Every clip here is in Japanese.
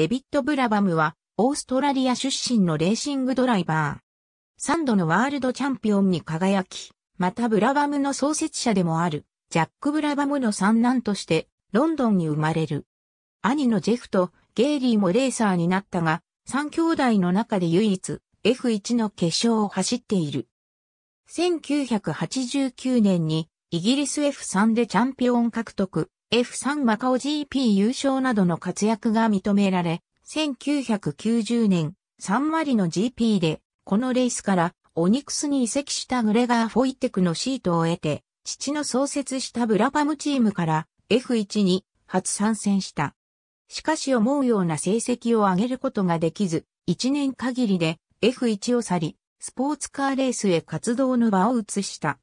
デビッド・ブラバムは、オーストラリア出身のレーシングドライバー。3度のワールドチャンピオンに輝き、またブラバムの創設者でもある、ジャック・ブラバムの三男として、ロンドンに生まれる。兄のジェフとゲイリーもレーサーになったが、3兄弟の中で唯一、F1 の決勝を走っている。1989年にイギリス F3 でチャンピオン獲得、F3 マカオ GP 優勝などの活躍が認められ、1990年、3割の GP で、このレースからオニクスに移籍したグレガー・フォイテクのシートを得て、父の創設したブラパムチームから F1 に初参戦した。しかし思うような成績を上げることができず、1年限りで F1 を去り、スポーツカーレースへ活動の場を移した。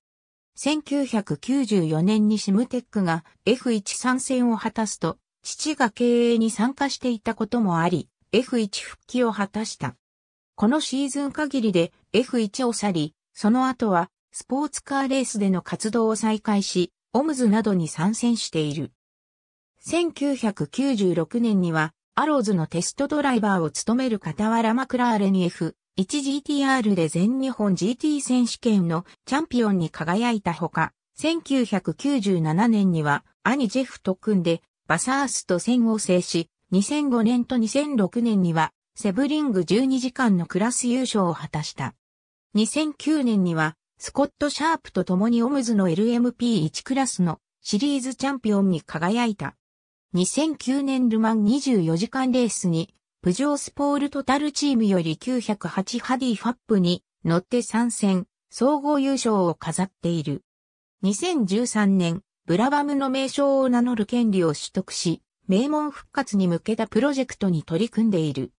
1994年にシムテックが F1 参戦を果たすと、父が経営に参加していたこともあり、F1 復帰を果たした。このシーズン限りで F1 を去り、その後はスポーツカーレースでの活動を再開し、オムズなどに参戦している。1996年にはアローズのテストドライバーを務める傍らマクラーレに F1 1GTR で全日本 GT 選手権のチャンピオンに輝いたほか、1997年には兄ジェフと組んでバサースと戦を制し、2005年と2006年にはセブリング12時間のクラス優勝を果たした。2009年にはスコット・シャープと共にオムズの LMP1 クラスのシリーズチャンピオンに輝いた。2009年ルマン24時間レースにプジョースポールトタルチームより908ハディファップに乗って参戦、総合優勝を飾っている。2013年、ブラバムの名称を名乗る権利を取得し、名門復活に向けたプロジェクトに取り組んでいる。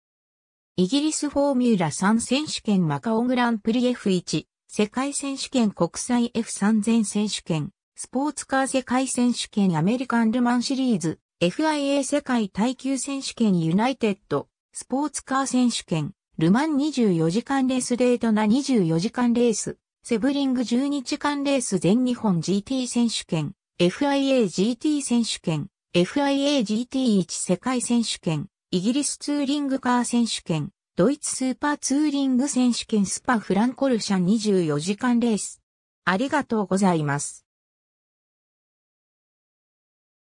イギリスフォーミュラ3選手権マカオグランプリ F1、世界選手権国際 F3000 選手権、スポーツカー世界選手権アメリカンルマンシリーズ、FIA 世界耐久選手権ユナイテッド、スポーツカー選手権、ルマン24時間レースデートな24時間レース、セブリング12時間レース全日本 GT 選手権、FIAGT 選手権、FIAGT1 世界選手権、イギリスツーリングカー選手権、ドイツスーパーツーリング選手権スパフランコルシャン24時間レース。ありがとうございます。